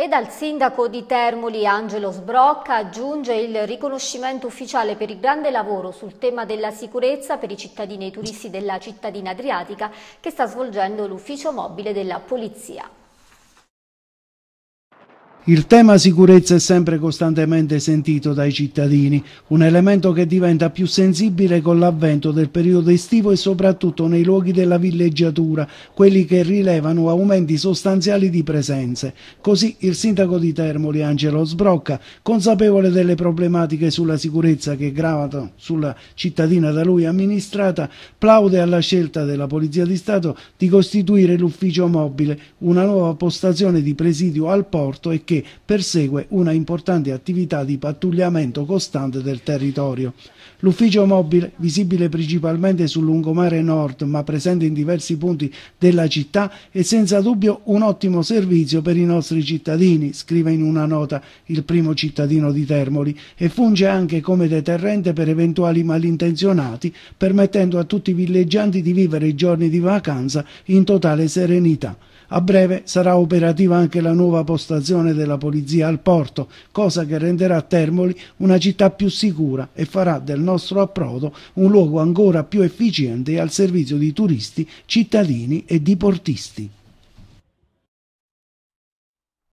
E dal sindaco di Termoli Angelo Sbrocca aggiunge il riconoscimento ufficiale per il grande lavoro sul tema della sicurezza per i cittadini e i turisti della cittadina adriatica che sta svolgendo l'ufficio mobile della Polizia. Il tema sicurezza è sempre costantemente sentito dai cittadini, un elemento che diventa più sensibile con l'avvento del periodo estivo e soprattutto nei luoghi della villeggiatura, quelli che rilevano aumenti sostanziali di presenze. Così il sindaco di Termoli, Angelo Sbrocca, consapevole delle problematiche sulla sicurezza che gravano sulla cittadina da lui amministrata, plaude alla scelta della Polizia di Stato di costituire l'ufficio mobile, una nuova postazione di presidio al porto e che persegue una importante attività di pattugliamento costante del territorio. L'ufficio mobile, visibile principalmente sul lungomare nord ma presente in diversi punti della città, è senza dubbio un ottimo servizio per i nostri cittadini, scrive in una nota il primo cittadino di Termoli, e funge anche come deterrente per eventuali malintenzionati, permettendo a tutti i villeggianti di vivere i giorni di vacanza in totale serenità. A breve sarà operativa anche la nuova postazione della polizia al porto, cosa che renderà Termoli una città più sicura e farà del nostro approdo un luogo ancora più efficiente al servizio di turisti, cittadini e di portisti.